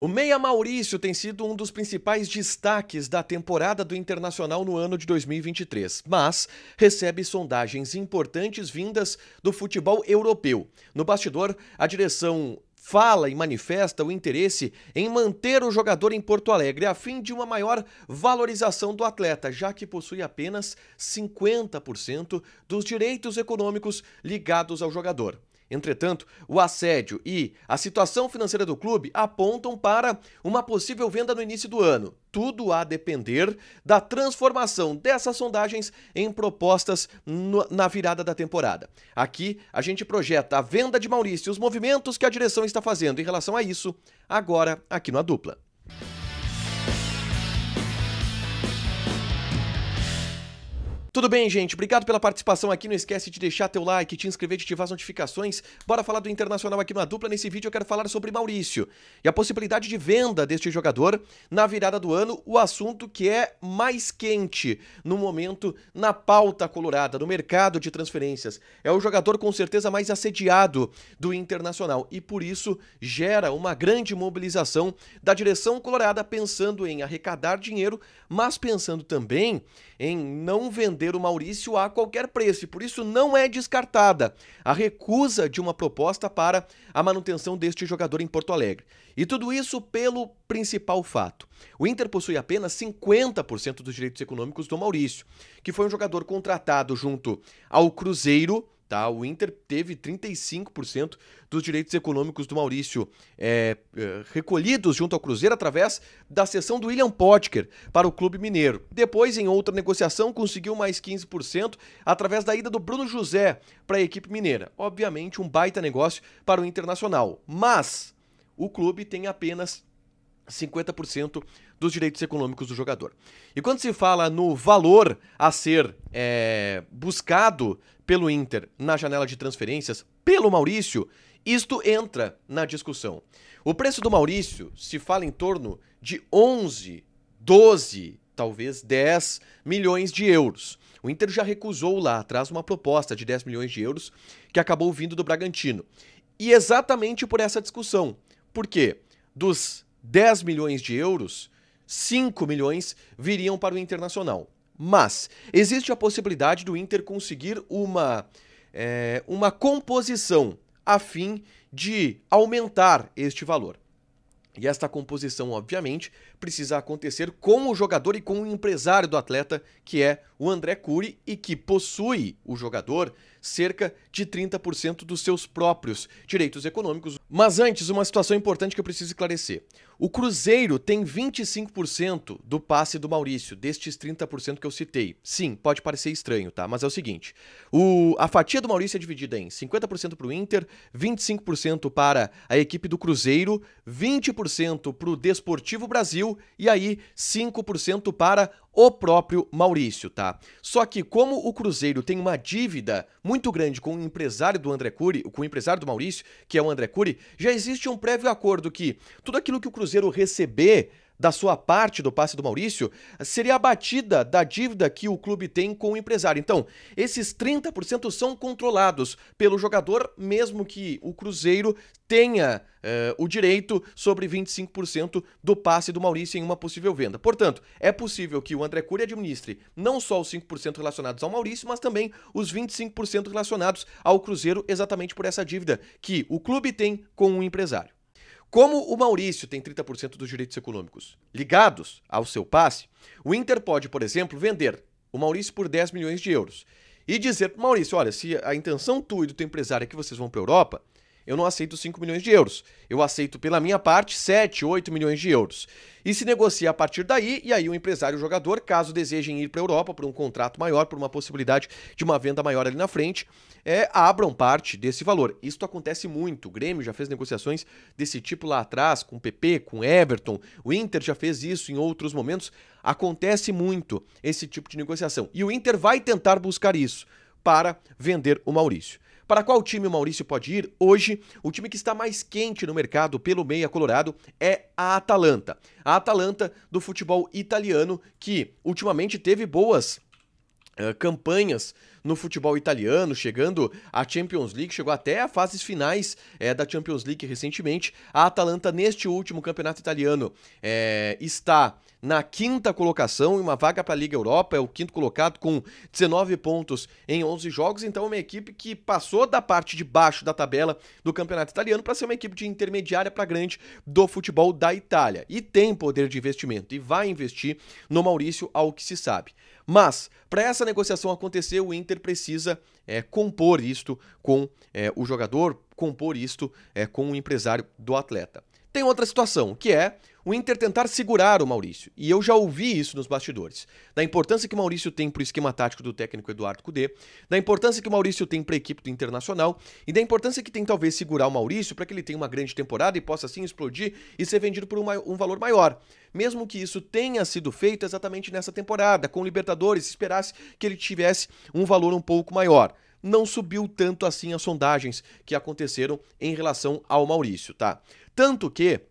O Meia Maurício tem sido um dos principais destaques da temporada do Internacional no ano de 2023, mas recebe sondagens importantes vindas do futebol europeu. No bastidor, a direção fala e manifesta o interesse em manter o jogador em Porto Alegre a fim de uma maior valorização do atleta, já que possui apenas 50% dos direitos econômicos ligados ao jogador. Entretanto, o assédio e a situação financeira do clube apontam para uma possível venda no início do ano. Tudo a depender da transformação dessas sondagens em propostas no, na virada da temporada. Aqui a gente projeta a venda de Maurício e os movimentos que a direção está fazendo em relação a isso, agora aqui no A Dupla. Tudo bem, gente? Obrigado pela participação aqui. Não esquece de deixar teu like, te inscrever, de ativar as notificações. Bora falar do Internacional aqui na dupla. Nesse vídeo eu quero falar sobre Maurício e a possibilidade de venda deste jogador na virada do ano, o assunto que é mais quente no momento na pauta colorada, no mercado de transferências. É o jogador com certeza mais assediado do Internacional e por isso gera uma grande mobilização da direção colorada pensando em arrecadar dinheiro, mas pensando também em não vender manter o Maurício a qualquer preço e por isso não é descartada a recusa de uma proposta para a manutenção deste jogador em Porto Alegre. E tudo isso pelo principal fato. O Inter possui apenas 50% dos direitos econômicos do Maurício, que foi um jogador contratado junto ao Cruzeiro Tá? O Inter teve 35% dos direitos econômicos do Maurício é, é, recolhidos junto ao Cruzeiro através da cessão do William Potker para o Clube Mineiro. Depois, em outra negociação, conseguiu mais 15% através da ida do Bruno José para a equipe mineira. Obviamente, um baita negócio para o Internacional. Mas o clube tem apenas 50% dos direitos econômicos do jogador. E quando se fala no valor a ser é, buscado pelo Inter na janela de transferências, pelo Maurício, isto entra na discussão. O preço do Maurício se fala em torno de 11, 12, talvez 10 milhões de euros. O Inter já recusou lá atrás uma proposta de 10 milhões de euros que acabou vindo do Bragantino. E exatamente por essa discussão. Por quê? Dos 10 milhões de euros, 5 milhões viriam para o Internacional. Mas existe a possibilidade do Inter conseguir uma, é, uma composição a fim de aumentar este valor. E esta composição, obviamente, precisa acontecer com o jogador e com o empresário do atleta, que é o André Cury, e que possui o jogador cerca de 30% dos seus próprios direitos econômicos. Mas antes, uma situação importante que eu preciso esclarecer. O Cruzeiro tem 25% do passe do Maurício, destes 30% que eu citei. Sim, pode parecer estranho, tá? Mas é o seguinte: o, a fatia do Maurício é dividida em 50% para o Inter, 25% para a equipe do Cruzeiro, 20% para o Desportivo Brasil e aí 5% para o próprio Maurício, tá? Só que como o Cruzeiro tem uma dívida muito grande com o empresário do André Cury, com o empresário do Maurício, que é o André Cury, já existe um prévio acordo que tudo aquilo que o Cruzeiro receber da sua parte do passe do Maurício seria a batida da dívida que o clube tem com o empresário. Então, esses 30% são controlados pelo jogador, mesmo que o Cruzeiro tenha eh, o direito sobre 25% do passe do Maurício em uma possível venda. Portanto, é possível que o André Cury administre não só os 5% relacionados ao Maurício, mas também os 25% relacionados ao Cruzeiro, exatamente por essa dívida que o clube tem com o empresário. Como o Maurício tem 30% dos direitos econômicos ligados ao seu passe, o Inter pode, por exemplo, vender o Maurício por 10 milhões de euros e dizer para o Maurício: olha, se a intenção tua e do teu empresário é que vocês vão para a Europa, eu não aceito 5 milhões de euros. Eu aceito pela minha parte 7, 8 milhões de euros. E se negocia a partir daí, e aí o empresário o jogador, caso desejem ir para a Europa por um contrato maior, por uma possibilidade de uma venda maior ali na frente, é, abram parte desse valor. Isso acontece muito. O Grêmio já fez negociações desse tipo lá atrás, com o PP, com o Everton. O Inter já fez isso em outros momentos. Acontece muito esse tipo de negociação. E o Inter vai tentar buscar isso para vender o Maurício. Para qual time o Maurício pode ir? Hoje, o time que está mais quente no mercado pelo meia colorado é a Atalanta. A Atalanta do futebol italiano que ultimamente teve boas eh, campanhas no futebol italiano, chegando à Champions League, chegou até a fases finais é, da Champions League recentemente. A Atalanta, neste último campeonato italiano, é, está na quinta colocação e uma vaga para a Liga Europa, é o quinto colocado com 19 pontos em 11 jogos, então é uma equipe que passou da parte de baixo da tabela do campeonato italiano para ser uma equipe de intermediária para grande do futebol da Itália. E tem poder de investimento e vai investir no Maurício, ao que se sabe. Mas, para essa negociação acontecer, o Inter precisa é, compor isto com é, o jogador, compor isto é, com o empresário do atleta. Tem outra situação, que é o Inter tentar segurar o Maurício. E eu já ouvi isso nos bastidores. Da importância que o Maurício tem para o esquema tático do técnico Eduardo Cudê, da importância que o Maurício tem para a equipe do Internacional e da importância que tem talvez segurar o Maurício para que ele tenha uma grande temporada e possa assim explodir e ser vendido por um, um valor maior. Mesmo que isso tenha sido feito exatamente nessa temporada, com o Libertadores, esperasse que ele tivesse um valor um pouco maior não subiu tanto assim as sondagens que aconteceram em relação ao Maurício, tá? Tanto que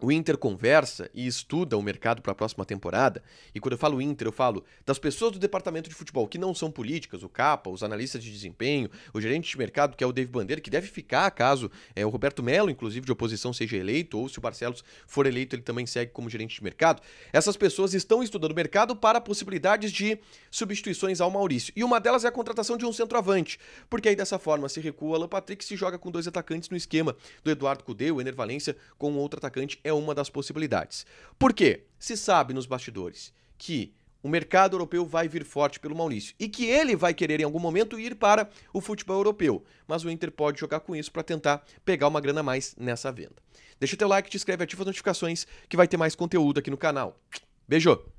o Inter conversa e estuda o mercado para a próxima temporada, e quando eu falo Inter, eu falo das pessoas do departamento de futebol que não são políticas, o capa, os analistas de desempenho, o gerente de mercado, que é o Dave Bandeira, que deve ficar caso é, o Roberto Melo, inclusive, de oposição, seja eleito, ou se o Barcelos for eleito, ele também segue como gerente de mercado. Essas pessoas estão estudando o mercado para possibilidades de substituições ao Maurício. E uma delas é a contratação de um centroavante, porque aí dessa forma se recua o Alan Patrick se joga com dois atacantes no esquema do Eduardo Cudê, o Enervalência, com outro atacante é uma das possibilidades. Por quê? Se sabe nos bastidores que o mercado europeu vai vir forte pelo Maurício e que ele vai querer em algum momento ir para o futebol europeu, mas o Inter pode jogar com isso para tentar pegar uma grana a mais nessa venda. Deixa teu like, te inscreve, ativa as notificações que vai ter mais conteúdo aqui no canal. Beijo!